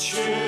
true.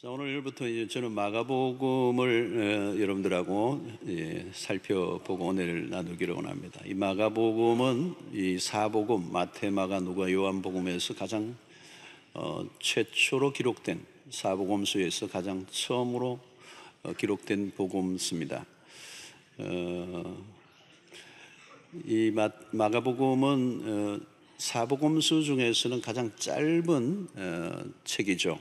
자, 오늘 부터 이제 저는 마가복음을 어, 여러분들하고 예, 살펴보고 오늘 나누기를 원합니다. 이 마가복음은 이 사복음 마태, 마가, 누가, 요한복음에서 가장 어, 최초로 기록된 사복음서에서 가장 처음으로 어, 기록된 복음서입니다. 어, 이 마, 마가복음은 어, 사복음서 중에서는 가장 짧은 어, 책이죠.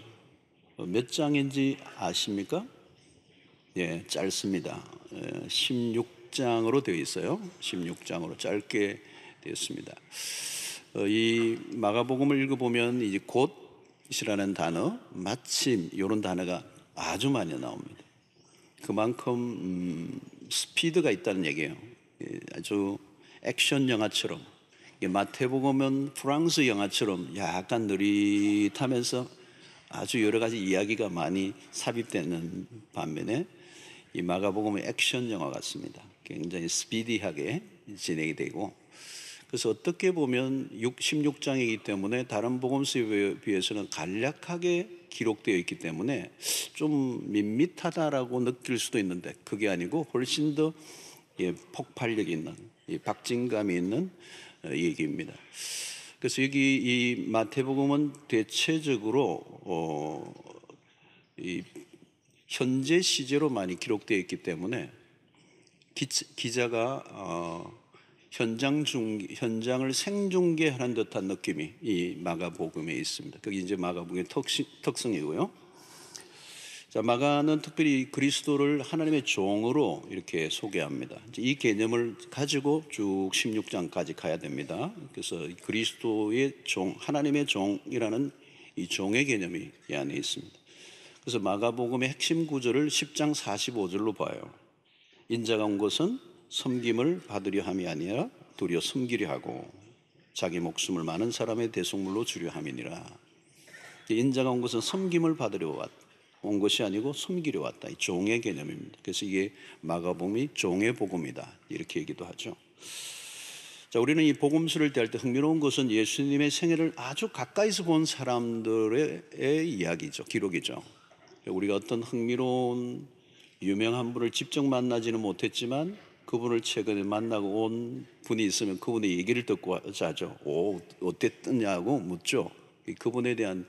어, 몇 장인지 아십니까? 예, 짧습니다. 16장으로 예, 되어 있어요. 16장으로 짧게 되었습니다. 어, 이 마가복음을 읽어보면 이제 곧이라는 단어, 마침 이런 단어가 아주 많이 나옵니다. 그만큼 음, 스피드가 있다는 얘기예요. 예, 아주 액션 영화처럼 마태복음은 프랑스 영화처럼 약간 느릿하면서 아주 여러 가지 이야기가 많이 삽입되는 반면에 이 마가복음은 액션 영화 같습니다. 굉장히 스피디하게 진행이 되고 그래서 어떻게 보면 16장이기 때문에 다른 복음서에 비해서는 간략하게 기록되어 있기 때문에 좀 밋밋하다라고 느낄 수도 있는데 그게 아니고 훨씬 더 예, 폭발력 있는 예, 박진감이 있는 어, 얘기입니다. 그래서 여기 이 마태복음은 대체적으로 어, 이 현재 시제로 많이 기록되어 있기 때문에 기, 자가 어, 현장 중 현장을 생중계하는 듯한 느낌이 이 마가복음에 있습니다. 그게 이제 마가복음의 특성, 특성이고요. 자, 마가는 특별히 그리스도를 하나님의 종으로 이렇게 소개합니다. 이 개념을 가지고 쭉 16장까지 가야 됩니다. 그래서 그리스도의 종, 하나님의 종이라는 이 종의 개념이 이 안에 있습니다. 그래서 마가복음의 핵심 구절을 10장 45절로 봐요. 인자가 온 것은 섬김을 받으려 함이 아니라 도리어 섬기려 하고 자기 목숨을 많은 사람의 대속물로 주려 함이니라. 인자가 온 것은 섬김을 받으려 왔다. 온 것이 아니고 섬기려 왔다. 이 종의 개념입니다. 그래서 이게 마가복음이 종의 복음이다. 이렇게 얘기도 하죠. 자, 우리는 이 복음서를 대할 때 흥미로운 것은 예수님의 생애를 아주 가까이서 본 사람들의 이야기죠. 기록이죠. 우리가 어떤 흥미로운 유명한 분을 직접 만나지는 못했지만 그분을 최근에 만나고 온 분이 있으면 그분의 얘기를 듣고 하죠. 오, 어땠냐고 묻죠. 그분에 대한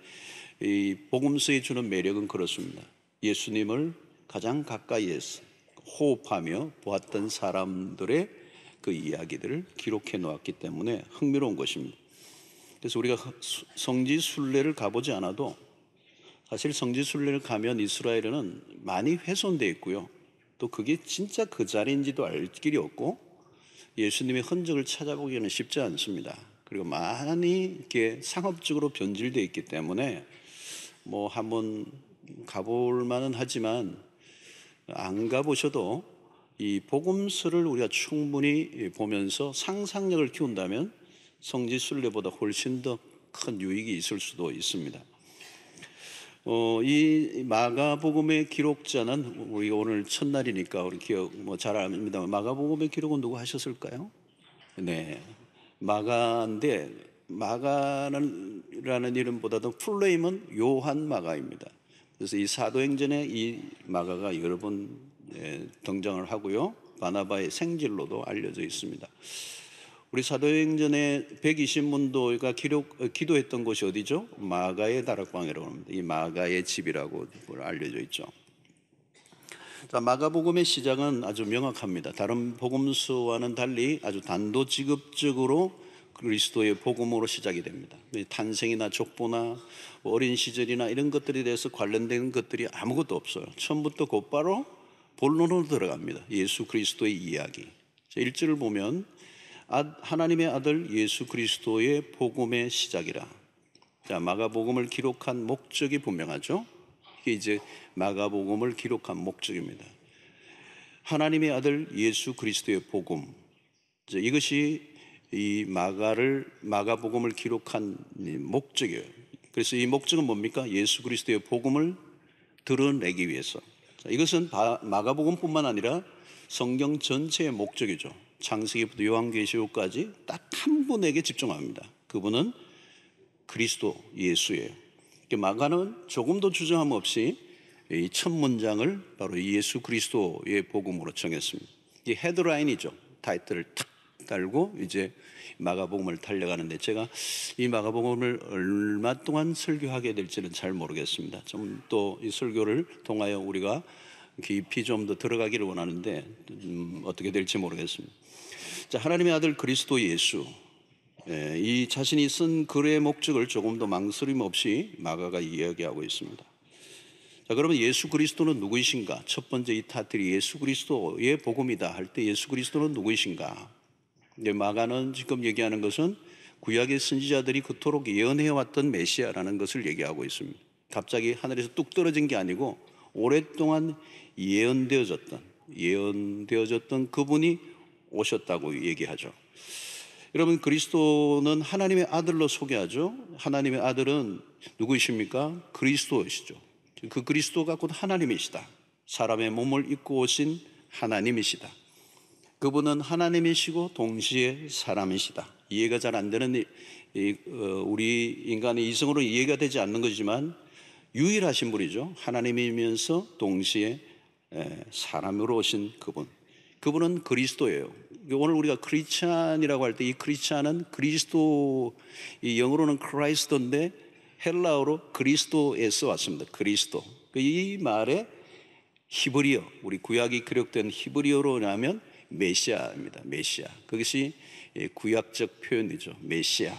이 복음서에 주는 매력은 그렇습니다. 예수님을 가장 가까이에서 호흡하며 보았던 사람들의 그 이야기들을 기록해 놓았기 때문에 흥미로운 것입니다. 그래서 우리가 성지 순례를 가보지 않아도 사실 성지 순례를 가면 이스라엘은 많이 훼손되어 있고요. 또 그게 진짜 그 자리인지도 알 길이 없고 예수님의 흔적을 찾아보기는 쉽지 않습니다. 그리고 많이 이렇게 상업적으로 변질되어 있기 때문에 뭐 한번 가볼 만은 하지만 안 가보셔도 이 복음서를 우리가 충분히 보면서 상상력을 키운다면 성지 순례보다 훨씬 더 큰 유익이 있을 수도 있습니다. 어, 이 마가복음의 기록자는 우리 오늘 첫날이니까 우리 기억 뭐잘 압니다. 마가복음의 기록은 누구 하셨을까요? 네, 마가인데 마가라는 이름보다도 풀네임은 요한 마가입니다. 그래서 이 사도행전에 이 마가가 여러 번 예, 등장을 하고요. 바나바의 생질로도 알려져 있습니다. 우리 사도행전의 120문도가 기록, 어, 기도했던 곳이 어디죠? 마가의 다락방이라고 합니다. 이 마가의 집이라고 알려져 있죠. 자, 마가복음의 시작은 아주 명확합니다. 다른 복음서와는 달리 아주 단도직입적으로 그리스도의 복음으로 시작이 됩니다. 탄생이나 족보나 뭐 어린 시절이나 이런 것들에 대해서 관련된 것들이 아무것도 없어요. 처음부터 곧바로 본론으로 들어갑니다. 예수 그리스도의 이야기. 일절을 보면 아, 하나님의 아들 예수 그리스도의 복음의 시작이라. 자, 마가복음을 기록한 목적이 분명하죠. 이게 이제 마가복음을 기록한 목적입니다. 하나님의 아들 예수 그리스도의 복음. 이것이 이 마가를 마가복음을 기록한 목적이에요. 그래서 이 목적은 뭡니까? 예수 그리스도의 복음을 드러내기 위해서. 이것은 마가복음뿐만 아니라 성경 전체의 목적이죠. 창세기부터 요한계시록까지 딱 한 분에게 집중합니다. 그분은 그리스도 예수예요. 마가는 조금도 주저함 없이 이 첫 문장을 바로 예수 그리스도의 복음으로 정했습니다. 이 헤드라인이죠. 타이틀을 탁 달고 이제 마가복음을 달려가는데 제가 이 마가복음을 얼마 동안 설교하게 될지는 잘 모르겠습니다. 좀 또 이 설교를 통하여 우리가 깊이 좀 더 들어가기를 원하는데 음, 어떻게 될지 모르겠습니다. 자, 하나님의 아들 그리스도 예수. 예, 이 자신이 쓴 글의 목적을 조금 더 망설임 없이 마가가 이야기하고 있습니다. 자, 그러면 예수 그리스도는 누구이신가? 첫 번째 이 타틀이 예수 그리스도의 복음이다 할 때 예수 그리스도는 누구이신가? 이제 마가는 지금 얘기하는 것은 구약의 선지자들이 그토록 예언해왔던 메시아라는 것을 얘기하고 있습니다. 갑자기 하늘에서 뚝 떨어진 게 아니고 오랫동안 예언되어졌던 예언되어졌던 그분이 오셨다고 얘기하죠. 여러분 그리스도는 하나님의 아들로 소개하죠. 하나님의 아들은 누구이십니까? 그리스도이시죠. 그 그리스도가 곧 하나님이시다. 사람의 몸을 입고 오신 하나님이시다. 그분은 하나님이시고 동시에 사람이시다. 이해가 잘 안 되는 어, 우리 인간의 이성으로 이해가 되지 않는 거지만 유일하신 분이죠. 하나님이면서 동시에 사람으로 오신 그분. 그분은 그리스도예요. 오늘 우리가 크리스찬이라고 할 때 이 크리스찬은 그리스도 이 영어로는 크라이스도인데 헬라어로 그리스도에서 왔습니다. 그리스도. 그 이 말에 히브리어 우리 구약이 기록된 히브리어로 나면 메시아입니다. 메시아. 그것이 예, 구약적 표현이죠. 메시아.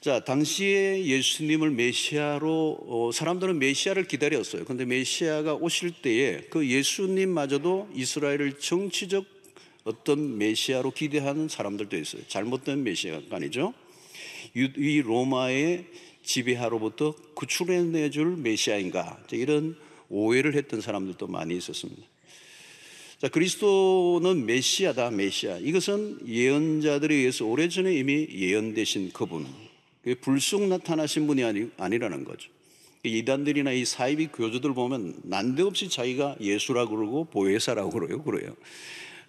자, 당시에 예수님을 메시아로, 어, 사람들은 메시아를 기다렸어요. 근데 메시아가 오실 때에 그 예수님마저도 이스라엘을 정치적 어떤 메시아로 기대하는 사람들도 있어요. 잘못된 메시아가 아니죠. 이 로마의 지배하로부터 구출해내줄 메시아인가. 이런 오해를 했던 사람들도 많이 있었습니다. 자, 그리스도는 메시아다, 메시아. 이것은 예언자들에 의해서 오래전에 이미 예언되신 그분. 불쑥 나타나신 분이 아니, 아니라는 거죠. 그 이단들이나 이 사이비 교주들 보면 난데없이 자기가 예수라고 그러고 보혜사라고 그래요. 그래요.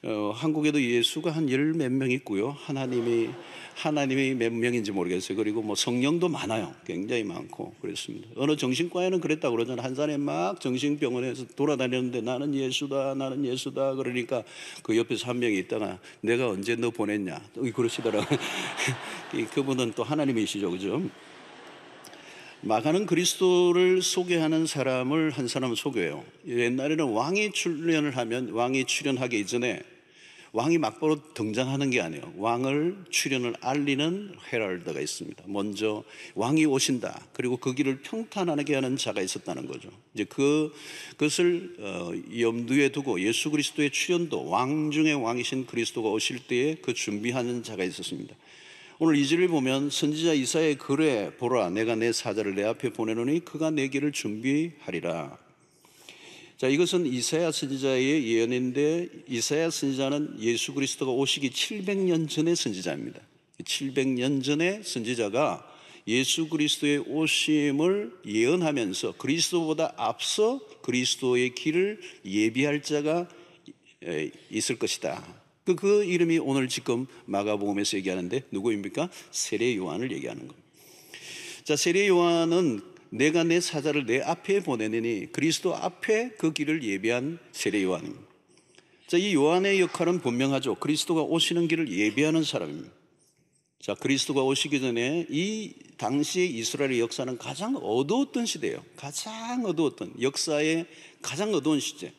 어, 한국에도 예수가 한 열 몇 명 있고요. 하나님이 하나님이 몇 명인지 모르겠어요. 그리고 뭐 성령도 많아요. 굉장히 많고 그랬습니다. 어느 정신과에는 그랬다 고 그러잖아요. 한 사람이 막 정신병원에서 돌아다녔는데 나는 예수다, 나는 예수다. 그러니까 그 옆에서 한 명이 있다가 내가 언제 너 보냈냐. 또 그러시더라고요. 그분은 또 하나님이시죠. 그죠? 마가는 그리스도를 소개하는 사람을 한 사람 소개해요. 옛날에는 왕이 출연을 하면 왕이 출연하기 이전에 왕이 막바로 등장하는 게 아니에요. 왕을 출연을 알리는 헤럴드가 있습니다. 먼저 왕이 오신다. 그리고 그 길을 평탄하게 하는 자가 있었다는 거죠. 이제 그 그것을 어, 염두에 두고 예수 그리스도의 출연도 왕 중의 왕이신 그리스도가 오실 때에 그 준비하는 자가 있었습니다. 오늘 이절을 보면 선지자 이사의 글에 보라 내가 내 사자를 내 앞에 보내노니 그가 내 길을 준비하리라. 자 이것은 이사야 선지자의 예언인데 이사야 선지자는 예수 그리스도가 오시기 700년 전의 선지자입니다. 700년 전의 선지자가 예수 그리스도의 오심을 예언하면서 그리스도보다 앞서 그리스도의 길을 예비할 자가 있을 것이다. 그, 그 이름이 오늘 지금 마가복음에서 얘기하는데 누구입니까? 세례 요한을 얘기하는 겁니다. 자, 세례 요한은 내가 내 사자를 내 앞에 보내느니 그리스도 앞에 그 길을 예비한 세례 요한입니다. 자, 이 요한의 역할은 분명하죠. 그리스도가 오시는 길을 예비하는 사람입니다. 자, 그리스도가 오시기 전에 이 당시의 이스라엘의 역사는 가장 어두웠던 시대예요. 가장 어두웠던 역사의 가장 어두운 시대.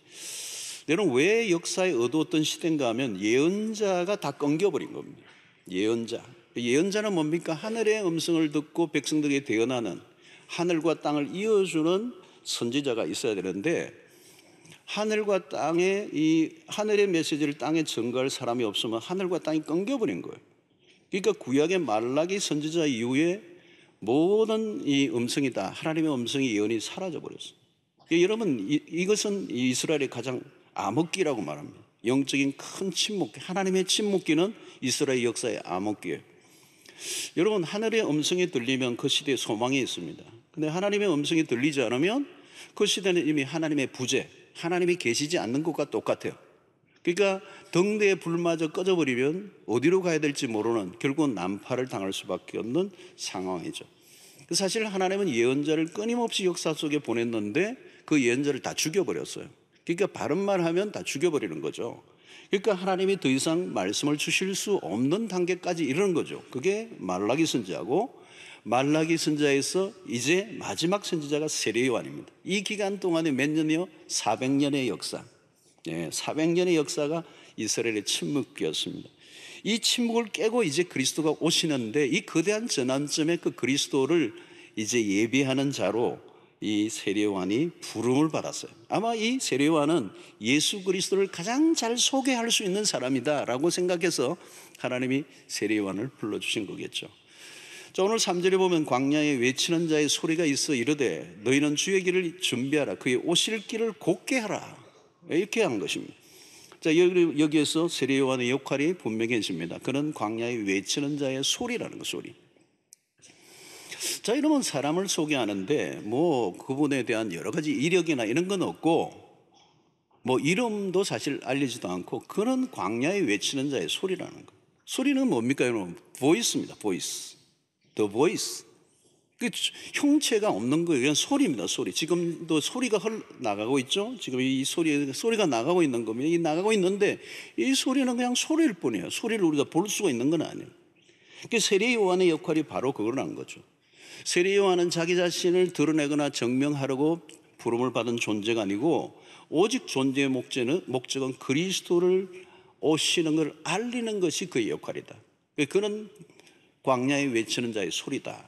때는 왜 역사에 어두웠던 시대인가 하면 예언자가 다 끊겨버린 겁니다. 예언자. 예언자는 뭡니까? 하늘의 음성을 듣고 백성들에게 대언하는 하늘과 땅을 이어주는 선지자가 있어야 되는데 하늘과 땅에 이 하늘의 메시지를 땅에 전가할 사람이 없으면 하늘과 땅이 끊겨버린 거예요. 그러니까 구약의 말라기 선지자 이후에 모든 이 음성이다. 하나님의 음성이 예언이 사라져 버렸어. 그 여러분 이, 것은 이스라엘의 가장 암흑기라고 말합니다. 영적인 큰 침묵기, 하나님의 침묵기는 이스라엘 역사의 암흑기예요. 여러분 하늘의 음성이 들리면 그 시대에 소망이 있습니다. 근데 하나님의 음성이 들리지 않으면 그 시대는 이미 하나님의 부재, 하나님이 계시지 않는 것과 똑같아요. 그러니까 등대에 불마저 꺼져버리면 어디로 가야 될지 모르는 결국 난파를 당할 수밖에 없는 상황이죠. 사실 하나님은 예언자를 끊임없이 역사 속에 보냈는데 그 예언자를 다 죽여버렸어요. 그러니까 바른 말 하면 다 죽여버리는 거죠. 그러니까 하나님이 더 이상 말씀을 주실 수 없는 단계까지 이르는 거죠. 그게 말라기 선지자고 말라기 선지자에서 이제 마지막 선지자가 세례 요한입니다. 이 기간 동안에 몇 년이요? 400년의 역사. 예, 400년의 역사가 이스라엘의 침묵이었습니다. 이 침묵을 깨고 이제 그리스도가 오시는데 이 거대한 전환점에 그 그리스도를 이제 예비하는 자로 이 세례요한이 부름을 받았어요. 아마 이 세례요한은 예수 그리스도를 가장 잘 소개할 수 있는 사람이다라고 생각해서 하나님이 세례요한을 불러 주신 거겠죠. 자, 오늘 3절에 보면 광야에 외치는 자의 소리가 있어 이르되 너희는 주의 길을 준비하라 그의 오실 길을 곱게 하라. 이렇게 한 것입니다. 자, 여기, 여기에서 세례요한의 역할이 분명해집니다. 그는 광야에 외치는 자의 소리라는 거 그 소리. 자, 이러면 사람을 소개하는데 뭐 그분에 대한 여러 가지 이력이나 이런 건 없고 뭐 이름도 사실 알리지도 않고 그런 광야에 외치는 자의 소리라는 거. 소리는 뭡니까? 여러분, 보이스입니다. 보이스. 더 보이스. 그 형체가 없는 거예요. 그냥 소리입니다. 소리. 지금도 소리가 흘 나가고 있죠. 지금 이 소리 소리가 나가고 있는 겁니다. 이 나가고 있는데 이 소리는 그냥 소리일 뿐이에요. 소리를 우리가 볼 수가 있는 건 아니에요. 그 세례 요한의 역할이 바로 그걸 한 거죠. 세례 요한은 자기 자신을 드러내거나 증명하려고 부름을 받은 존재가 아니고 오직 존재의 목적은, 목적은 그리스도를 오시는 걸 알리는 것이 그의 역할이다. 그는 광야에 외치는 자의 소리다.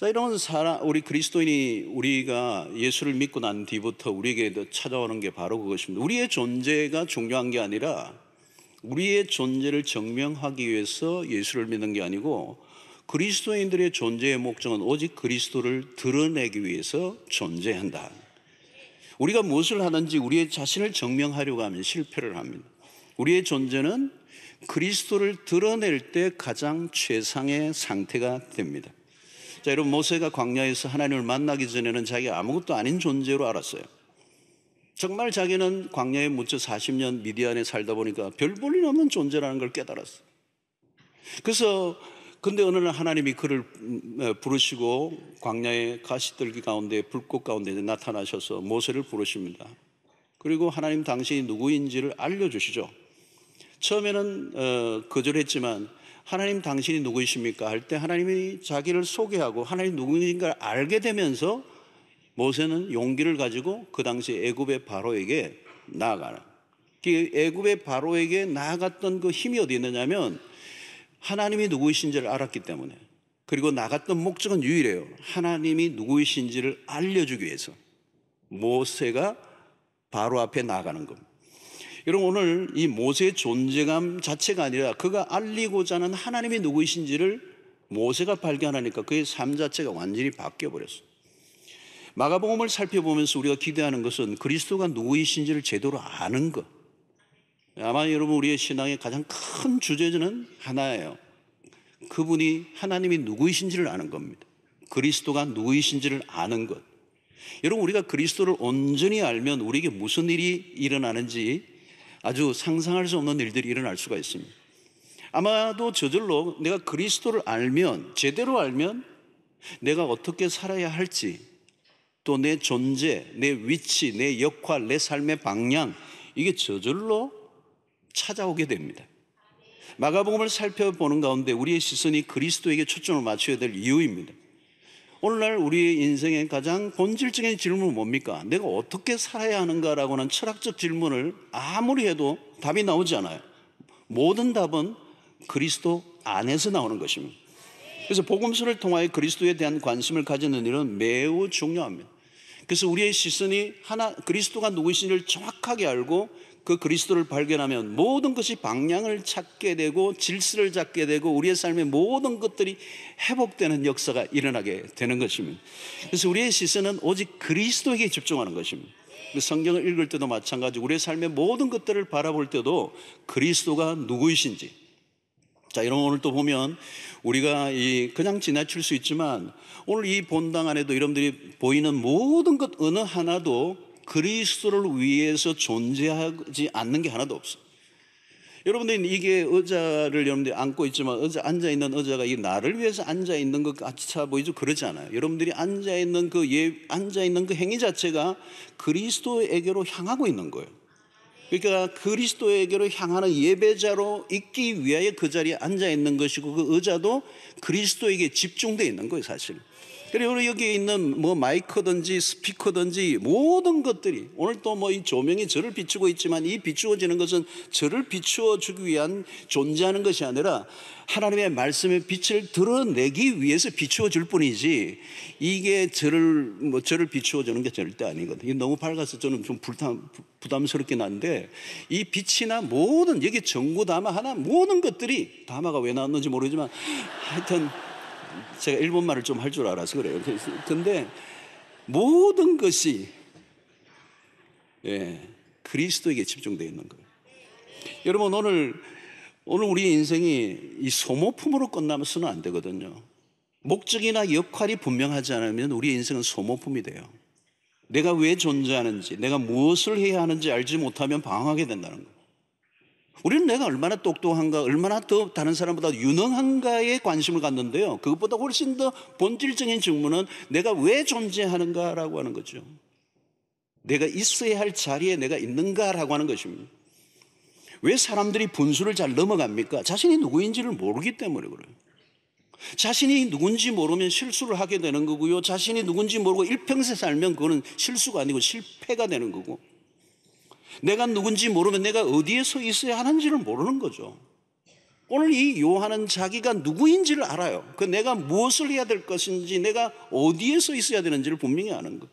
자, 이런 사람, 우리 그리스도인이 우리가 예수를 믿고 난 뒤부터 우리에게 찾아오는 게 바로 그것입니다. 우리의 존재가 중요한 게 아니라 우리의 존재를 증명하기 위해서 예수를 믿는 게 아니고 그리스도인들의 존재의 목적은 오직 그리스도를 드러내기 위해서 존재한다. 우리가 무엇을 하는지 우리의 자신을 증명하려고 하면 실패를 합니다. 우리의 존재는 그리스도를 드러낼 때 가장 최상의 상태가 됩니다. 자, 여러분, 모세가 광야에서 하나님을 만나기 전에는 자기 아무것도 아닌 존재로 알았어요. 정말 자기는 광야에 묻혀 40년 미디안에 살다 보니까 별 볼일 없는 존재라는 걸 깨달았어요. 그래서 근데 어느 날 하나님이 그를 음, 어, 부르시고 광야의 가시떨기 가운데 불꽃 가운데 나타나셔서 모세를 부르십니다. 그리고 하나님 당신이 누구인지를 알려주시죠. 처음에는 어, 거절했지만 하나님 당신이 누구이십니까 할 때 하나님이 자기를 소개하고 하나님 누구인가를 알게 되면서 모세는 용기를 가지고 그 당시 애굽의 바로에게 나아가는. 그 애굽의 바로에게 나아갔던 그 힘이 어디 있느냐면 하나님이 누구이신지를 알았기 때문에 그리고 나갔던 목적은 유일해요. 하나님이 누구이신지를 알려주기 위해서 모세가 바로 앞에 나가는 겁니다. 여러분 오늘 이 모세의 존재감 자체가 아니라 그가 알리고자 하는 하나님이 누구이신지를 모세가 발견하니까 그의 삶 자체가 완전히 바뀌어 버렸어. 마가복음을 살펴보면서 우리가 기대하는 것은 그리스도가 누구이신지를 제대로 아는 것. 아마 여러분 우리의 신앙의 가장 큰 주제는 하나예요. 그분이 하나님이 누구이신지를 아는 겁니다. 그리스도가 누구이신지를 아는 것. 여러분 우리가 그리스도를 온전히 알면 우리에게 무슨 일이 일어나는지 아주 상상할 수 없는 일들이 일어날 수가 있습니다. 아마도 저절로 내가 그리스도를 알면 제대로 알면 내가 어떻게 살아야 할지 또 내 존재, 내 위치, 내 역할, 내 삶의 방향 이게 저절로 찾아오게 됩니다. 마가복음을 살펴보는 가운데 우리의 시선이 그리스도에게 초점을 맞춰야 될 이유입니다. 오늘날 우리의 인생의 가장 본질적인 질문은 뭡니까? 내가 어떻게 살아야 하는가라고 하는 철학적 질문을 아무리 해도 답이 나오지 않아요. 모든 답은 그리스도 안에서 나오는 것입니다. 그래서 복음서를 통하여 그리스도에 대한 관심을 가지는 일은 매우 중요합니다. 그래서 우리의 시선이 하나 그리스도가 누구신지를 정확하게 알고 그 그리스도를 발견하면 모든 것이 방향을 찾게 되고 질서를 잡게 되고 우리의 삶의 모든 것들이 회복되는 역사가 일어나게 되는 것입니다. 그래서 우리의 시선은 오직 그리스도에게 집중하는 것입니다. 그 성경을 읽을 때도 마찬가지 우리의 삶의 모든 것들을 바라볼 때도 그리스도가 누구이신지. 자, 이런 오늘 또 보면 우리가 이 그냥 지나칠 수 있지만 오늘 이 본당 안에도 여러분들이 보이는 모든 것 어느 하나도 그리스도를 위해서 존재하지 않는 게 하나도 없어. 여러분들 이게 의자를 여러분들이 안고 있지만 의자 앉아 있는 의자가 이 나를 위해서 앉아 있는 것 같아 보이죠? 그러지 않아요. 여러분들이 앉아 있는 그 예, 앉아 있는 그 행위 자체가 그리스도에게로 향하고 있는 거예요. 그러니까 그리스도에게로 향하는 예배자로 있기 위하여 그 자리에 앉아 있는 것이고 그 의자도 그리스도에게 집중되어 있는 거예요, 사실. 그리고 여기 있는 뭐 마이크든지 스피커든지 모든 것들이 오늘 또 뭐 이 조명이 저를 비추고 있지만 이 비추어지는 것은 저를 비추어 주기 위한 존재하는 것이 아니라 하나님의 말씀의 빛을 드러내기 위해서 비추어 줄 뿐이지 이게 저를 뭐 저를 비추어 주는 게 절대 아니거든요. 너무 밝아서 저는 좀 불탐 부담스럽긴 한데 이 빛이나 모든 여기 전구 담아 하나 모든 것들이 담아가 왜 나왔는지 모르지만 하여튼 제가 일본말을 좀 할 줄 알아서 그래요. 근데 모든 것이 예, 그리스도에게 집중되어 있는 거예요. 여러분 오늘 오늘 우리 인생이 이 소모품으로 끝나면서는 안 되거든요. 목적이나 역할이 분명하지 않으면 우리 인생은 소모품이 돼요. 내가 왜 존재하는지, 내가 무엇을 해야 하는지 알지 못하면 방황하게 된다는 거예요. 우리는 내가 얼마나 똑똑한가, 얼마나 더 다른 사람보다 유능한가에 관심을 갖는데요. 그것보다 훨씬 더 본질적인 질문은 내가 왜 존재하는가라고 하는 거죠. 내가 있어야 할 자리에 내가 있는가라고 하는 것입니다. 왜 사람들이 분수를 잘 넘어갑니까? 자신이 누구인지를 모르기 때문에 그래요. 자신이 누군지 모르면 실수를 하게 되는 거고요. 자신이 누군지 모르고 일평생 살면 그거는 실수가 아니고 실패가 되는 거고. 내가 누군지 모르면 내가 어디에 서 있어야 하는지를 모르는 거죠. 오늘 이 요한은 자기가 누구인지를 알아요. 그 내가 무엇을 해야 될 것인지, 내가 어디에 서 있어야 되는지를 분명히 아는 거.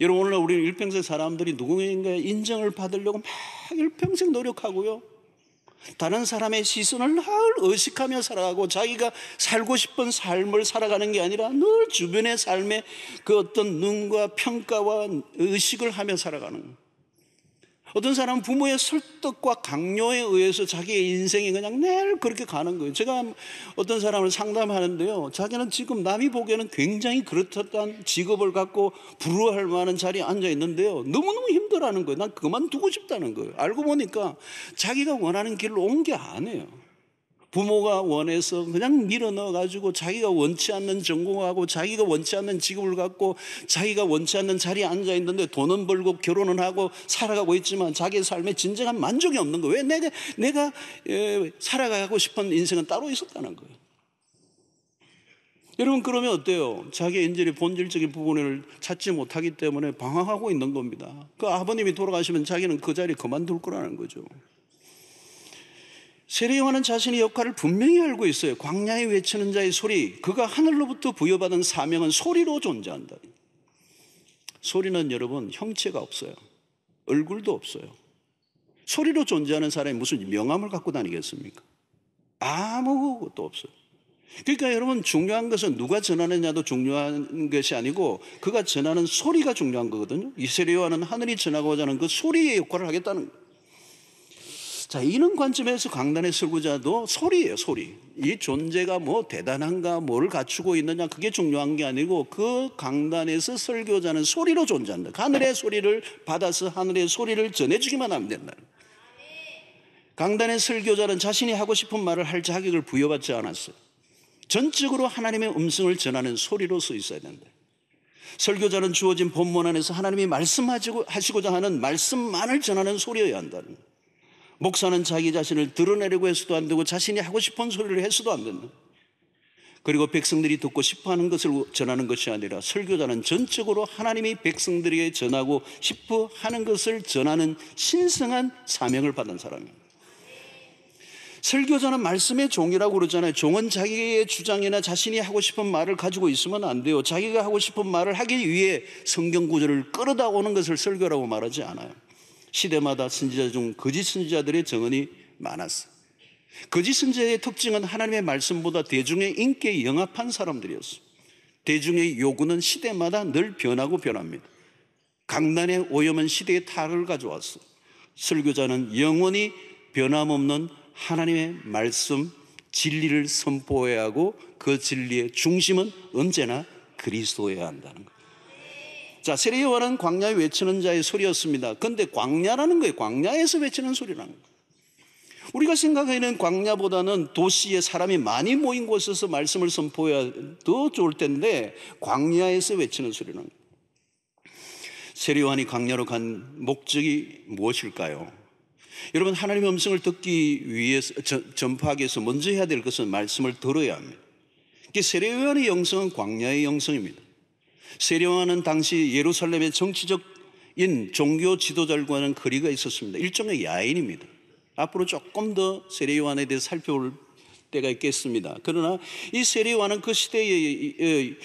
여러분, 오늘 우리는 일평생 사람들이 누구인가 인정을 받으려고 막 일평생 노력하고요. 다른 사람의 시선을 늘 의식하며 살아가고 자기가 살고 싶은 삶을 살아가는 게 아니라 늘 주변의 삶에 그 어떤 눈과 평가와 의식을 하며 살아가는 거 어떤 사람은 부모의 설득과 강요에 의해서 자기의 인생이 그냥 늘 그렇게 가는 거예요. 제가 어떤 사람을 상담하는데요. 자기는 지금 남이 보기에는 굉장히 그렇다는 직업을 갖고 부러워할 만한 자리에 앉아 있는데요. 너무너무 힘들어하는 거예요. 난 그만두고 싶다는 거예요. 알고 보니까 자기가 원하는 길로 온 게 아니에요. 부모가 원해서 그냥 밀어 넣어가지고 자기가 원치 않는 전공하고 자기가 원치 않는 직업을 갖고 자기가 원치 않는 자리에 앉아 있는데 돈은 벌고 결혼은 하고 살아가고 있지만 자기 삶에 진정한 만족이 없는 거예요. 왜 내가, 내가 예, 살아가고 싶은 인생은 따로 있었다는 거예요. 여러분 그러면 어때요? 자기 인질의 본질적인 부분을 찾지 못하기 때문에 방황하고 있는 겁니다. 그 아버님이 돌아가시면 자기는 그 자리 그만둘 거라는 거죠. 세례요한은 자신의 역할을 분명히 알고 있어요. 광야에 외치는 자의 소리, 그가 하늘로부터 부여받은 사명은 소리로 존재한다. 소리는 여러분 형체가 없어요. 얼굴도 없어요. 소리로 존재하는 사람이 무슨 명함을 갖고 다니겠습니까? 아무것도 없어요. 그러니까 여러분 중요한 것은 누가 전하느냐도 중요한 것이 아니고 그가 전하는 소리가 중요한 거거든요. 이세례요한은 하늘이 전하고자 하는 그 소리의 역할을 하겠다는 거예요. 자, 이런 관점에서 강단의 설교자도 소리예요, 소리. 이 존재가 뭐 대단한가, 뭘 갖추고 있느냐, 그게 중요한 게 아니고 그 강단에서 설교자는 소리로 존재한다. 하늘의 소리를 받아서 하늘의 소리를 전해주기만 하면 된다. 강단의 설교자는 자신이 하고 싶은 말을 할 자격을 부여받지 않았어요. 전적으로 하나님의 음성을 전하는 소리로 서 있어야 된다. 설교자는 주어진 본문 안에서 하나님이 말씀하시고자 하는 말씀만을 전하는 소리여야 한다는 거예요. 목사는 자기 자신을 드러내려고 해서도 안 되고 자신이 하고 싶은 소리를 해서도 안 된다. 그리고 백성들이 듣고 싶어 하는 것을 전하는 것이 아니라 설교자는 전적으로 하나님이 백성들에게 전하고 싶어 하는 것을 전하는 신성한 사명을 받은 사람입니다. 설교자는 말씀의 종이라고 그러잖아요. 종은 자기의 주장이나 자신이 하고 싶은 말을 가지고 있으면 안 돼요. 자기가 하고 싶은 말을 하기 위해 성경 구절을 끌어다 오는 것을 설교라고 말하지 않아요. 시대마다 선지자 중 거짓 선지자들의 정언이 많았어. 거짓 선지자의 특징은 하나님의 말씀보다 대중의 인기에 영합한 사람들이었어. 대중의 요구는 시대마다 늘 변하고 변합니다. 강단의 오염은 시대의 탈을 가져왔어. 설교자는 영원히 변함없는 하나님의 말씀, 진리를 선포해야 하고 그 진리의 중심은 언제나 그리스도여야 한다는 것. 자, 세례요한은 광야에 외치는 자의 소리였습니다. 근데 광야라는 거예요. 광야에서 외치는 소리라는 거예요. 우리가 생각하는 광야보다는 도시에 사람이 많이 모인 곳에서 말씀을 선포해야 더 좋을 텐데 광야에서 외치는 소리는 거예요. 세례요한이 광야로 간 목적이 무엇일까요? 여러분 하나님의 음성을 듣기 위해서 전파하기 위해서 먼저 해야 될 것은 말씀을 들어야 합니다. 세례요한의 영성은 광야의 영성입니다. 세령하은 당시 예루살렘의 정치적인 종교 지도자들과는 거리가 있었습니다. 일종의 야인입니다. 앞으로 조금 더 세례 요한에 대해 살펴볼 때가 있겠습니다. 그러나 이 세례 요한은 그 시대의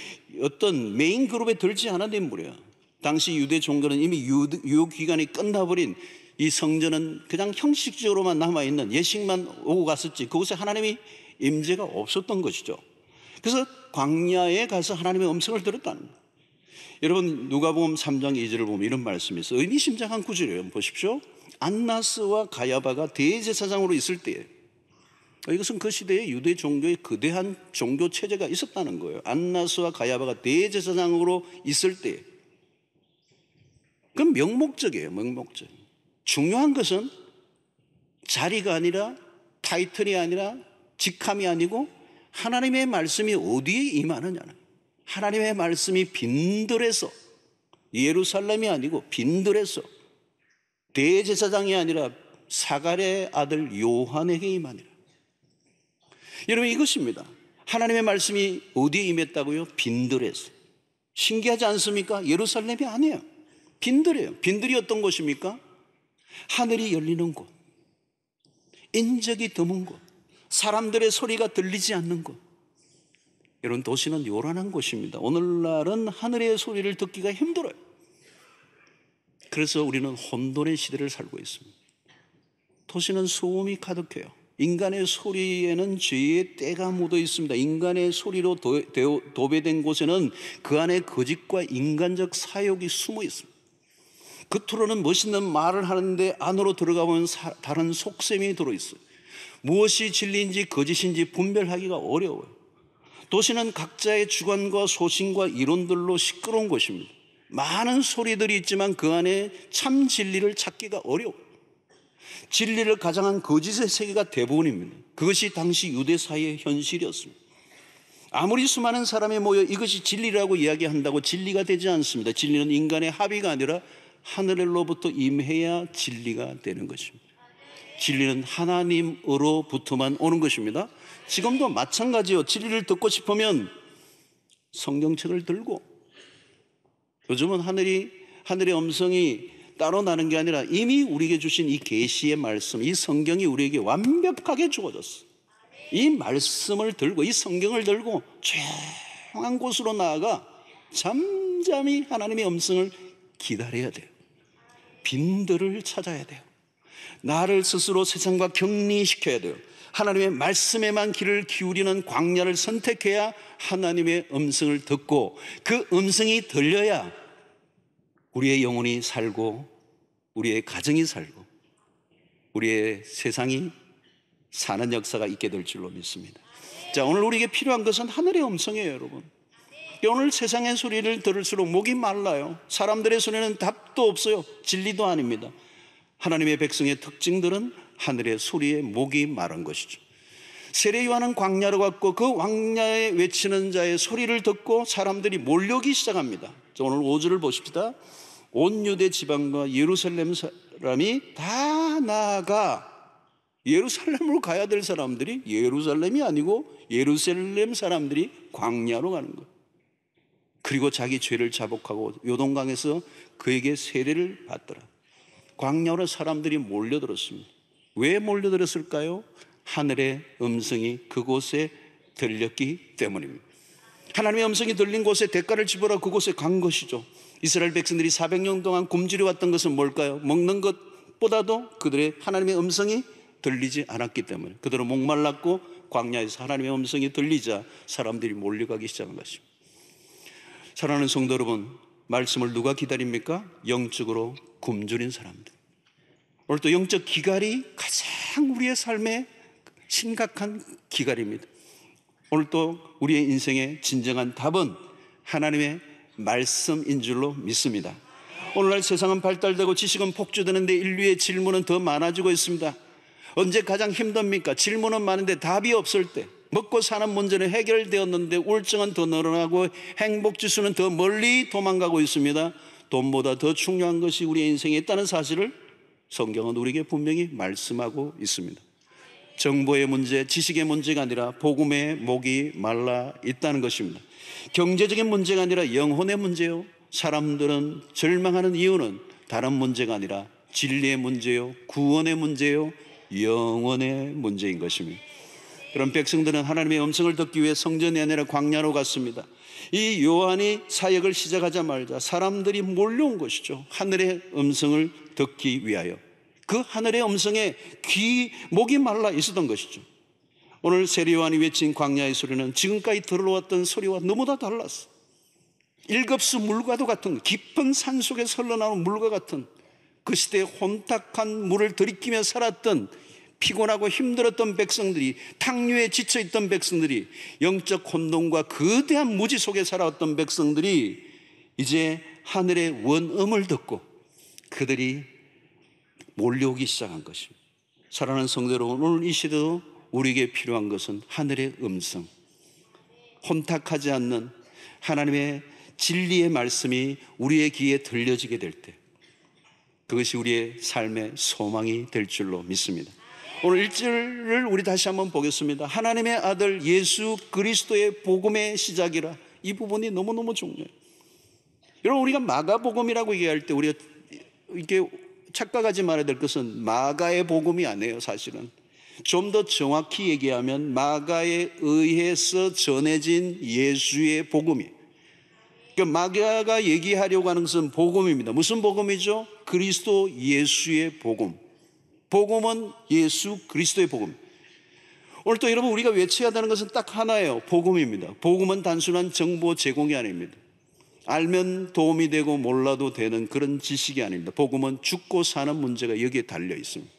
어떤 메인 그룹에 들지 않은 인물이에요. 당시 유대 종교는 이미 유효 기간이 끝나버린 이 성전은 그냥 형식적으로만 남아 있는 예식만 오고 갔었지 그곳에 하나님이 임재가 없었던 것이죠. 그래서 광야에 가서 하나님의 음성을 들었다는 거예요. 여러분 누가복음 3장 2절을 보면 이런 말씀이 있어요. 의미심장한 구절이에요. 보십시오. 안나스와 가야바가 대제사장으로 있을 때 어, 이것은 그 시대에 유대 종교의 거대한 종교 체제가 있었다는 거예요. 안나스와 가야바가 대제사장으로 있을 때 그건 명목적이에요. 명목적. 중요한 것은 자리가 아니라 타이틀이 아니라 직함이 아니고 하나님의 말씀이 어디에 임하느냐는 하나님의 말씀이 빈들에서 예루살렘이 아니고 빈들에서 대제사장이 아니라 사갈의 아들 요한에게 임하니라. 여러분 이것입니다. 하나님의 말씀이 어디에 임했다고요? 빈들에서. 신기하지 않습니까? 예루살렘이 아니에요. 빈들이에요. 빈들이 어떤 곳입니까? 하늘이 열리는 곳, 인적이 드문 곳, 사람들의 소리가 들리지 않는 곳, 이런 도시는 요란한 곳입니다. 오늘날은 하늘의 소리를 듣기가 힘들어요. 그래서 우리는 혼돈의 시대를 살고 있습니다. 도시는 소음이 가득해요. 인간의 소리에는 죄의 때가 묻어 있습니다. 인간의 소리로 도, 배된 곳에는 그 안에 거짓과 인간적 사욕이 숨어 있습니다. 겉으로는 멋있는 말을 하는데 안으로 들어가 보면 다른 속셈이 들어있어요. 무엇이 진리인지 거짓인지 분별하기가 어려워요. 도시는 각자의 주관과 소신과 이론들로 시끄러운 곳입니다. 많은 소리들이 있지만 그 안에 참 진리를 찾기가 어려워. 진리를 가장한 거짓의 세계가 대부분입니다. 그것이 당시 유대 사회의 현실이었습니다. 아무리 수많은 사람이 모여 이것이 진리라고 이야기한다고 진리가 되지 않습니다. 진리는 인간의 합의가 아니라 하늘로부터 임해야 진리가 되는 것입니다. 진리는 하나님으로부터만 오는 것입니다. 지금도 마찬가지요. 진리를 듣고 싶으면 성경책을 들고 요즘은 하늘이 하늘의 음성이 따로 나는 게 아니라 이미 우리에게 주신 이 계시의 말씀, 이 성경이 우리에게 완벽하게 주어졌어. 이 말씀을 들고 이 성경을 들고 조용한 곳으로 나아가 잠잠히 하나님의 음성을 기다려야 돼요. 빈들을 찾아야 돼요. 나를 스스로 세상과 격리시켜야 돼요. 하나님의 말씀에만 귀를 기울이는 광야를 선택해야 하나님의 음성을 듣고 그 음성이 들려야 우리의 영혼이 살고 우리의 가정이 살고 우리의 세상이 사는 역사가 있게 될 줄로 믿습니다. 자, 오늘 우리에게 필요한 것은 하늘의 음성이에요, 여러분. 오늘 세상의 소리를 들을수록 목이 말라요. 사람들의 소리는 답도 없어요. 진리도 아닙니다. 하나님의 백성의 특징들은 하늘의 소리에 목이 마른 것이죠. 세례 요한은 광야로 갔고 그 광야에 외치는 자의 소리를 듣고 사람들이 몰려기 시작합니다. 오늘 5절을 보십시다. 온 유대 지방과 예루살렘 사람이 다 나아가 예루살렘으로 가야 될 사람들이 예루살렘이 아니고 예루살렘 사람들이 광야로 가는 거예요. 그리고 자기 죄를 자복하고 요동강에서 그에게 세례를 받더라. 광야로 사람들이 몰려들었습니다. 왜 몰려들었을까요? 하늘의 음성이 그곳에 들렸기 때문입니다. 하나님의 음성이 들린 곳에 대가를 지불하 그곳에 간 것이죠. 이스라엘 백성들이 400년 동안 굶주려 왔던 것은 뭘까요? 먹는 것보다도 그들의 하나님의 음성이 들리지 않았기 때문에 그들은 목말랐고 광야에서 하나님의 음성이 들리자 사람들이 몰려가기 시작한 것입니다. 사랑하는 성도 여러분, 말씀을 누가 기다립니까? 영적으로 굶주린 사람들. 오늘도 영적 기갈이 가장 우리의 삶에 심각한 기갈입니다. 오늘도 우리의 인생의 진정한 답은 하나님의 말씀인 줄로 믿습니다. 오늘날 세상은 발달되고 지식은 폭주되는데 인류의 질문은 더 많아지고 있습니다. 언제 가장 힘듭니까? 질문은 많은데 답이 없을 때. 먹고 사는 문제는 해결되었는데 울증은더 늘어나고 행복 지수는 더 멀리 도망가고 있습니다. 돈보다 더 중요한 것이 우리의 인생에 있다는 사실을 성경은 우리에게 분명히 말씀하고 있습니다. 정보의 문제, 지식의 문제가 아니라 복음의 목이 말라 있다는 것입니다. 경제적인 문제가 아니라 영혼의 문제요. 사람들은 절망하는 이유는 다른 문제가 아니라 진리의 문제요, 구원의 문제요, 영원의 문제인 것입니다. 그런 백성들은 하나님의 음성을 듣기 위해 성전이 아니라 광야로 갔습니다. 이 요한이 사역을 시작하자마자 사람들이 몰려온 것이죠. 하늘의 음성을 듣기 위하여. 그 하늘의 음성에 귀, 목이 말라 있었던 것이죠. 오늘 세례요한이 외친 광야의 소리는 지금까지 들어왔던 소리와 너무나 달랐어. 일급수 물과도 같은 깊은 산 속에 설러나오는 물과 같은 그 시대의 혼탁한 물을 들이키며 살았던 피곤하고 힘들었던 백성들이 탕류에 지쳐 있던 백성들이 영적 혼돈과 거대한 무지 속에 살아왔던 백성들이 이제 하늘의 원음을 듣고 그들이 몰려오기 시작한 것입니다. 사랑하는 성도 여러분, 오늘 이 시대도 우리에게 필요한 것은 하늘의 음성. 혼탁하지 않는 하나님의 진리의 말씀이 우리의 귀에 들려지게 될 때, 그것이 우리의 삶의 소망이 될 줄로 믿습니다. 오늘 일절을 우리 다시 한번 보겠습니다. 하나님의 아들 예수 그리스도의 복음의 시작이라 이 부분이 너무너무 중요해요. 여러분 우리가 마가복음이라고 얘기할 때 우리가 이게 착각하지 말아야 될 것은 마가의 복음이 아니에요, 사실은. 좀 더 정확히 얘기하면 마가에 의해서 전해진 예수의 복음이. 그러니까 마가가 얘기하려고 하는 것은 복음입니다. 무슨 복음이죠? 그리스도 예수의 복음. 복음은 예수 그리스도의 복음. 오늘 또 여러분 우리가 외쳐야 되는 것은 딱 하나예요. 복음입니다. 복음은 단순한 정보 제공이 아닙니다. 알면 도움이 되고 몰라도 되는 그런 지식이 아닙니다. 복음은 죽고 사는 문제가 여기에 달려 있습니다.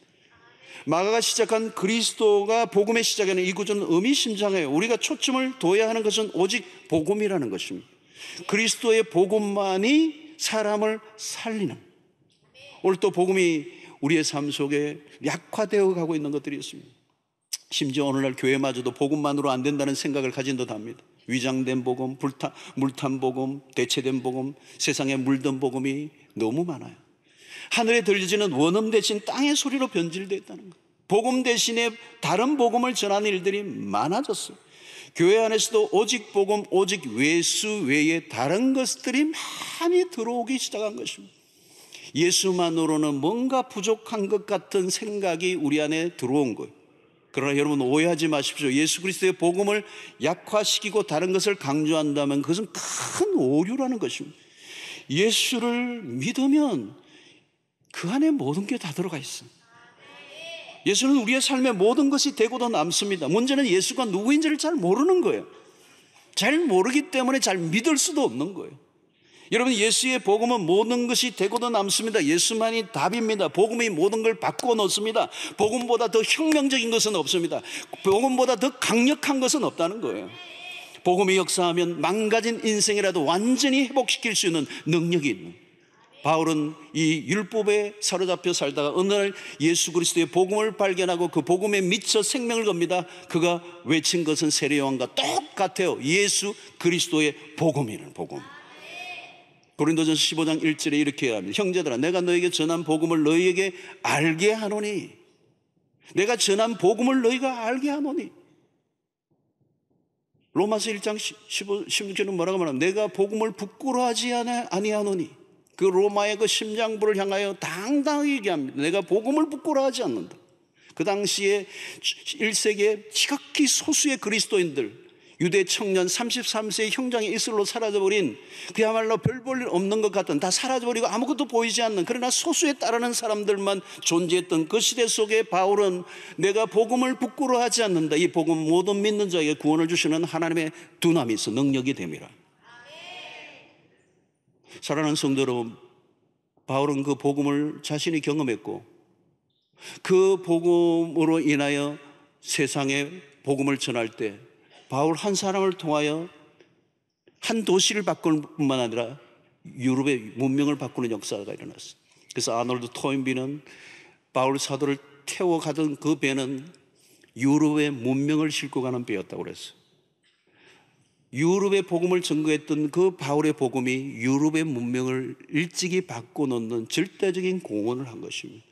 마가가 시작한 그리스도가 복음의 시작에는 이 구조는 의미심장해요. 우리가 초점을 둬야 하는 것은 오직 복음이라는 것입니다. 그리스도의 복음만이 사람을 살리는. 오늘 또 복음이 우리의 삶 속에 약화되어 가고 있는 것들이 있습니다. 심지어 오늘날 교회마저도 복음만으로 안 된다는 생각을 가진 듯 합니다. 위장된 복음, 불타, 물탄 복음, 대체된 복음, 세상에 물든 복음이 너무 많아요. 하늘에 들리지는 원음 대신 땅의 소리로 변질되어 다는 것. 복음 대신에 다른 복음을 전하는 일들이 많아졌어요. 교회 안에서도 오직 복음, 오직 외수 외에 다른 것들이 많이 들어오기 시작한 것입니다. 예수만으로는 뭔가 부족한 것 같은 생각이 우리 안에 들어온 거예요. 그러나 여러분 오해하지 마십시오. 예수 그리스도의 복음을 약화시키고 다른 것을 강조한다면 그것은 큰 오류라는 것입니다. 예수를 믿으면 그 안에 모든 게 다 들어가 있어요. 예수는 우리의 삶의 모든 것이 되고도 남습니다. 문제는 예수가 누구인지를 잘 모르는 거예요. 잘 모르기 때문에 잘 믿을 수도 없는 거예요. 여러분 예수의 복음은 모든 것이 되고도 남습니다. 예수만이 답입니다. 복음이 모든 걸 바꾸어 놓습니다. 복음보다 더 혁명적인 것은 없습니다. 복음보다 더 강력한 것은 없다는 거예요. 복음이 역사하면 망가진 인생이라도 완전히 회복시킬 수 있는 능력이 있는 바울은 이 율법에 사로잡혀 살다가 어느 날 예수 그리스도의 복음을 발견하고 그 복음에 미쳐 생명을 겁니다. 그가 외친 것은 세례요한과 똑같아요. 예수 그리스도의 복음이라는 복음. 고린도전 15장 1절에 이렇게 합니다. 형제들아 내가 너에게 전한 복음을 너희에게 알게 하노니 내가 전한 복음을 너희가 알게 하노니 로마서 1장 16절은 뭐라고 말하면 내가 복음을 부끄러워하지 아니하노니 그 로마의 그 심장부를 향하여 당당히 얘기합니다. 내가 복음을 부끄러워하지 않는다. 그 당시에 1세기에 지극히 소수의 그리스도인들 유대 청년 33세의 형장의 이슬로 사라져버린 그야말로 별 볼 일 없는 것 같은 다 사라져버리고 아무것도 보이지 않는 그러나 소수에 따르는 사람들만 존재했던 그 시대 속에 바울은 내가 복음을 부끄러워하지 않는다. 이 복음 모든 믿는 자에게 구원을 주시는 하나님의 두남이 있어 능력이 됩니다 사랑하는 성도 여러분, 바울은 그 복음을 자신이 경험했고 그 복음으로 인하여 세상에 복음을 전할 때 바울 한 사람을 통하여 한 도시를 바꾸는 뿐만 아니라 유럽의 문명을 바꾸는 역사가 일어났어. 그래서 아놀드 토인비는 바울 사도를 태워 가던 그 배는 유럽의 문명을 싣고 가는 배였다고 그랬어. 유럽의 복음을 증거했던 그 바울의 복음이 유럽의 문명을 일찍이 바꿔놓는 절대적인 공헌을 한 것입니다.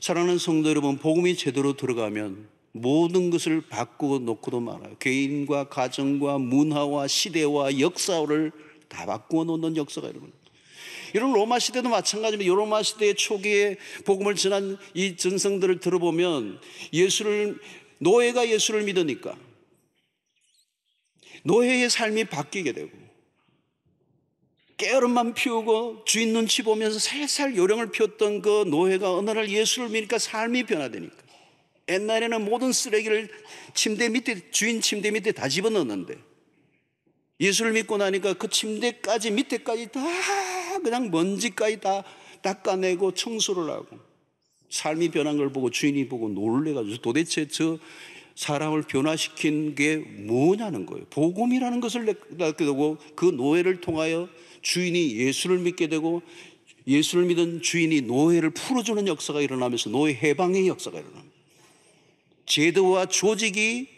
사랑하는 성도 여러분, 복음이 제대로 들어가면 모든 것을 바꾸어 놓고도 말아요. 개인과 가정과 문화와 시대와 역사를 다 바꾸어 놓는 역사가 여러분. 이런 로마 시대도 마찬가지입니다. 로마 시대 초기에 복음을 전한 이 전성들을 들어보면 예수를 노예가 예수를 믿으니까 노예의 삶이 바뀌게 되고 깨어름만 피우고 주인 눈치 보면서 살살 요령을 피웠던 그 노예가 어느 날 예수를 믿으니까 삶이 변화되니까 옛날에는 모든 쓰레기를 침대 밑에, 주인 침대 밑에 다 집어넣었는데 예수를 믿고 나니까 그 침대까지 밑에까지 다 그냥 먼지까지 다 닦아내고 청소를 하고 삶이 변한 걸 보고 주인이 보고 놀래가지고 도대체 저 사람을 변화시킨 게 뭐냐는 거예요. 복음이라는 것을 낳게 되고 그 노예를 통하여 주인이 예수를 믿게 되고 예수를 믿은 주인이 노예를 풀어주는 역사가 일어나면서 노예 해방의 역사가 일어납니다. 제도와 조직이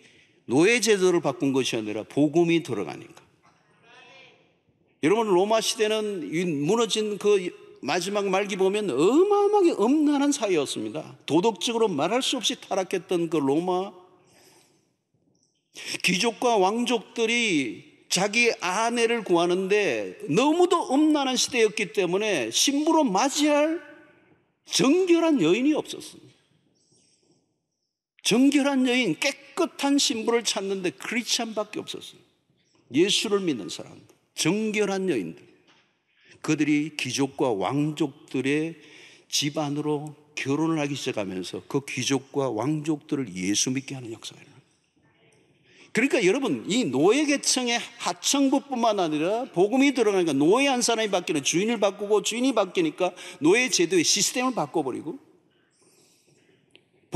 노예 제도를 바꾼 것이 아니라 복음이 들어가니까. 여러분 로마 시대는 무너진 그 마지막 말기 보면 어마어마하게 엄난한 사회였습니다. 도덕적으로 말할 수 없이 타락했던 그 로마 귀족과 왕족들이 자기 아내를 구하는데 너무도 엄난한 시대였기 때문에 신부로 맞이할 정결한 여인이 없었습니다. 정결한 여인, 깨끗한 신부를 찾는데 크리스찬밖에 없었어요. 예수를 믿는 사람 정결한 여인들. 그들이 귀족과 왕족들의 집안으로 결혼을 하기 시작하면서 그 귀족과 왕족들을 예수 믿게 하는 역사가 그러니까 여러분, 이 노예 계층의 하청부뿐만 아니라 복음이 들어가니까 노예 한 사람이 바뀌는 주인을 바꾸고 주인이 바뀌니까 노예 제도의 시스템을 바꿔버리고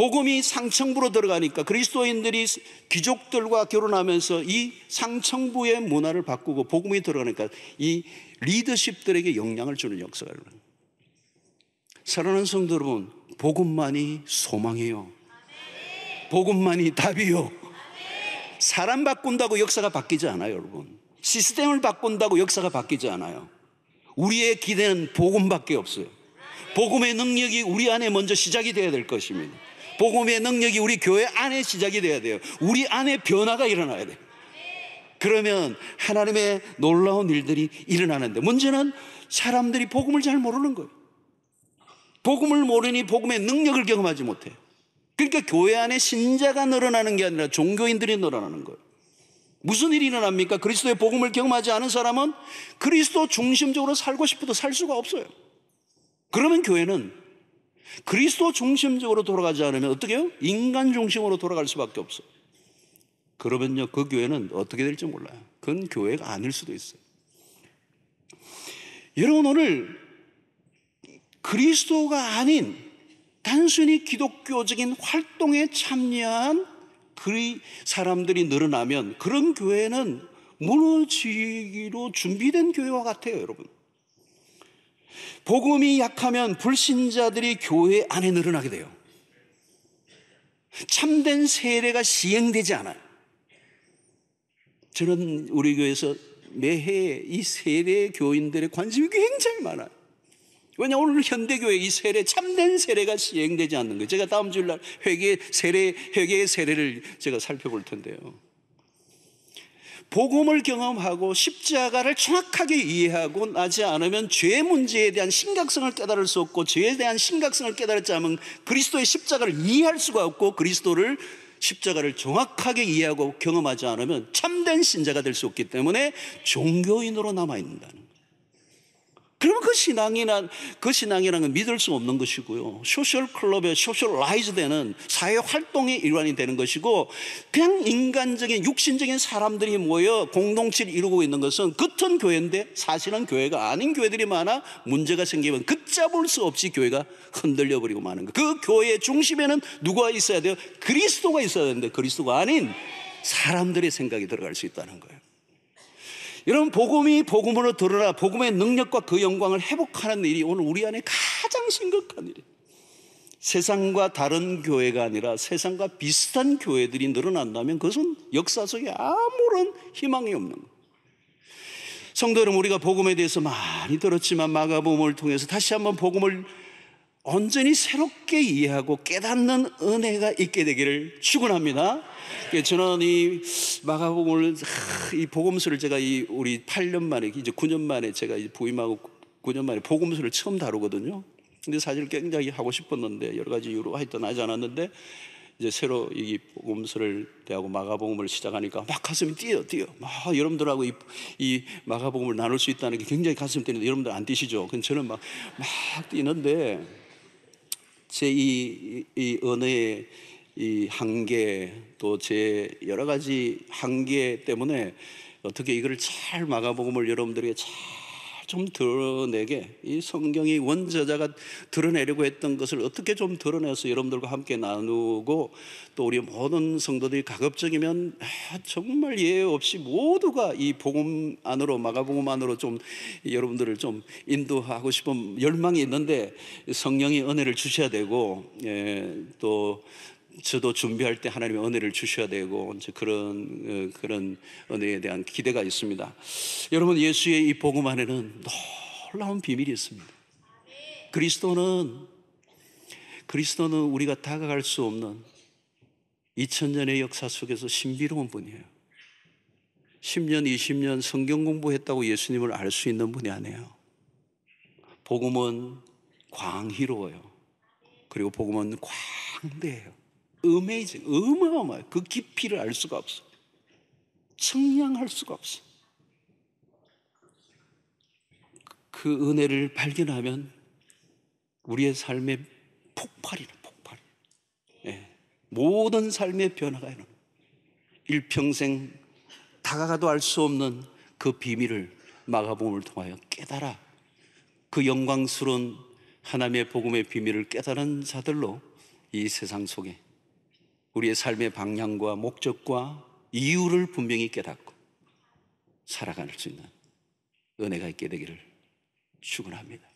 복음이 상청부로 들어가니까 그리스도인들이 귀족들과 결혼하면서 이상청부의 문화를 바꾸고 복음이 들어가니까 이 리더십들에게 영향을 주는 역사가 일어나요. 사랑하는 성도 여러분, 복음만이 소망이에요. 복음만이 답이요. 사람 바꾼다고 역사가 바뀌지 않아요, 여러분. 시스템을 바꾼다고 역사가 바뀌지 않아요. 우리의 기대는 복음밖에 없어요. 복음의 능력이 우리 안에 먼저 시작이 되어야 될 것입니다. 복음의 능력이 우리 교회 안에 시작이 돼야 돼요. 우리 안에 변화가 일어나야 돼요. 그러면 하나님의 놀라운 일들이 일어나는데 문제는 사람들이 복음을 잘 모르는 거예요. 복음을 모르니 복음의 능력을 경험하지 못해요. 그러니까 교회 안에 신자가 늘어나는 게 아니라 종교인들이 늘어나는 거예요. 무슨 일이 일어납니까? 그리스도의 복음을 경험하지 않은 사람은 그리스도 중심적으로 살고 싶어도 살 수가 없어요. 그러면 교회는 그리스도 중심적으로 돌아가지 않으면 어떻게 해요? 인간 중심으로 돌아갈 수밖에 없어. 그러면요, 그 교회는 어떻게 될지 몰라요. 그건 교회가 아닐 수도 있어요. 여러분, 오늘 그리스도가 아닌 단순히 기독교적인 활동에 참여한 그리 사람들이 늘어나면 그런 교회는 무너지기로 준비된 교회와 같아요, 여러분. 복음이 약하면 불신자들이 교회 안에 늘어나게 돼요. 참된 세례가 시행되지 않아요. 저는 우리 교회에서 매해 이 세례 교인들의 관심이 굉장히 많아요. 왜냐 오늘 현대교회 이 세례 참된 세례가 시행되지 않는 거예요. 제가 다음 주일날 회개 세례 회개의 세례를 제가 살펴볼 텐데요. 복음을 경험하고 십자가를 정확하게 이해하고 나지 않으면 죄 문제에 대한 심각성을 깨달을 수 없고 죄에 대한 심각성을 깨달았자면 그리스도의 십자가를 이해할 수가 없고 그리스도를 십자가를 정확하게 이해하고 경험하지 않으면 참된 신자가 될 수 없기 때문에 종교인으로 남아 있는다는 그러면 그 신앙이란 그 신앙이라는 건 믿을 수 없는 것이고요. 소셜 클럽에 소셜라이즈 되는 사회 활동의 일환이 되는 것이고 그냥 인간적인 육신적인 사람들이 모여 공동체를 이루고 있는 것은 겉은 교회인데 사실은 교회가 아닌 교회들이 많아 문제가 생기면 긋잡을 수 없이 교회가 흔들려 버리고 마는 거. 그 교회 중심에는 누가 있어야 돼요? 그리스도가 있어야 되는데 그리스도가 아닌 사람들의 생각이 들어갈 수 있다는 거예요. 여러분 복음이 복음으로 들으라 복음의 능력과 그 영광을 회복하는 일이 오늘 우리 안에 가장 심각한 일이에요. 세상과 다른 교회가 아니라 세상과 비슷한 교회들이 늘어난다면 그것은 역사 속에 아무런 희망이 없는 거예요. 성도 여러분 우리가 복음에 대해서 많이 들었지만 마가복음을 통해서 다시 한번 복음을 온전히 새롭게 이해하고 깨닫는 은혜가 있게 되기를 축원합니다. 예, 저는 이 마가복음을 이 복음서를 제가 이 우리 8년 만에 이제 9년 만에 제가 이제 부임하고 9년 만에 복음서를 처음 다루거든요. 근데 사실 굉장히 하고 싶었는데 여러 가지 이유로 하여튼 하지 않았는데 이제 새로 이 복음서를 대하고 마가복음을 시작하니까 막 가슴이 뛰어 뛰어 막 여러분들하고 이, 이 마가복음을 나눌 수 있다는 게 굉장히 가슴 뛰는데 여러분들 안 뛰시죠? 근데 저는 막막 막 뛰는데 제 이이 언어의 이 한계 또 제 여러 가지 한계 때문에 어떻게 이걸 잘 마가복음을 여러분들에게 잘 좀 드러내게 이 성경이 원저자가 드러내려고 했던 것을 어떻게 좀 드러내서 여러분들과 함께 나누고 또 우리 모든 성도들이 가급적이면 아, 정말 예외 없이 모두가 이 복음 안으로 마가복음 안으로 좀 여러분들을 좀 인도하고 싶은 열망이 있는데 성령이 은혜를 주셔야 되고 예, 또 저도 준비할 때 하나님의 은혜를 주셔야 되고 그런 어, 그런 은혜에 대한 기대가 있습니다. 여러분 예수의 이 복음 안에는 놀라운 비밀이 있습니다. 그리스도는 그리스도는 우리가 다가갈 수 없는 2000년의 역사 속에서 신비로운 분이에요. 10년, 20년 성경 공부했다고 예수님을 알 수 있는 분이 아니에요. 복음은 광희로워요. 그리고 복음은 광대해요. a m 이징 i n 어마어마해. 그 깊이를 알 수가 없어. 측량할 수가 없어. 그 은혜를 발견하면 우리의 삶의 폭발이라, 폭발. 예. 모든 삶의 변화가 일어 일평생 다가가도 알 수 없는 그 비밀을 마가복음을 통하여 깨달아 그 영광스러운 하나님의 복음의 비밀을 깨달은 자들로 이 세상 속에 우리의 삶의 방향과 목적과 이유를 분명히 깨닫고 살아갈 수 있는 은혜가 있게 되기를 축원합니다.